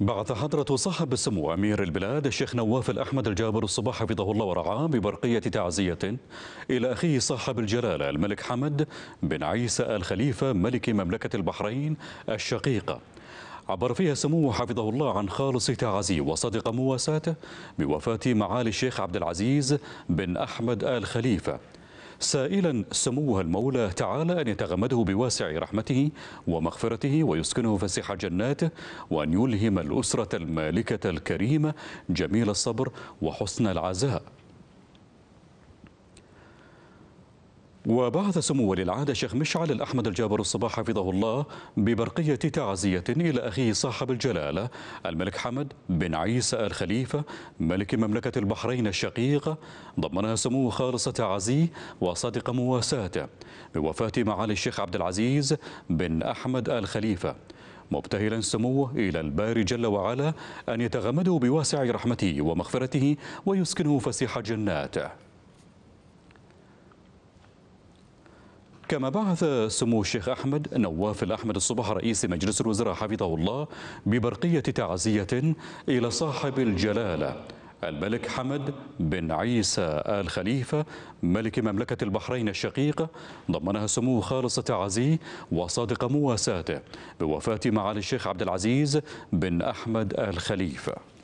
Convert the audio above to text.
بعث حضرة صاحب السمو أمير البلاد الشيخ نواف الأحمد الجابر الصباح حفظه الله ورعاه ببرقية تعزية إلى أخيه صاحب الجلالة الملك حمد بن عيسى آل خليفة ملك مملكة البحرين الشقيقة عبر فيها سموه حفظه الله عن خالص تعازيه وصدق مواساته بوفاة معالي الشيخ عبد العزيز بن أحمد آل خليفة سائلا سموها المولى تعالى أن يتغمده بواسع رحمته ومغفرته ويسكنه فسيح جناته وأن يلهم الأسرة المالكة الكريمة جميل الصبر وحسن العزاء وبعث سمو ولي العهد الشيخ مشعل الأحمد الجابر الصباح حفظه الله ببرقية تعزية إلى أخيه صاحب الجلالة الملك حمد بن عيسى الخليفة ملك مملكة البحرين الشقيقة ضمنها سموه خالص تعزيه وصادق مواساته بوفاة معالي الشيخ عبد العزيز بن أحمد الخليفة مبتهلا سموه إلى الباري جل وعلا أن يتغمده بواسع رحمته ومغفرته ويسكنه فسيح جناته كما بعث سمو الشيخ أحمد نواف الأحمد الصبح رئيس مجلس الوزراء حفظه الله ببرقية تعزية إلى صاحب الجلالة الملك حمد بن عيسى آل خليفة ملك مملكة البحرين الشقيقة ضمنها سمو خالص تعزي وصادق مواساته بوفاة معالي الشيخ عبد العزيز بن أحمد آل خليفة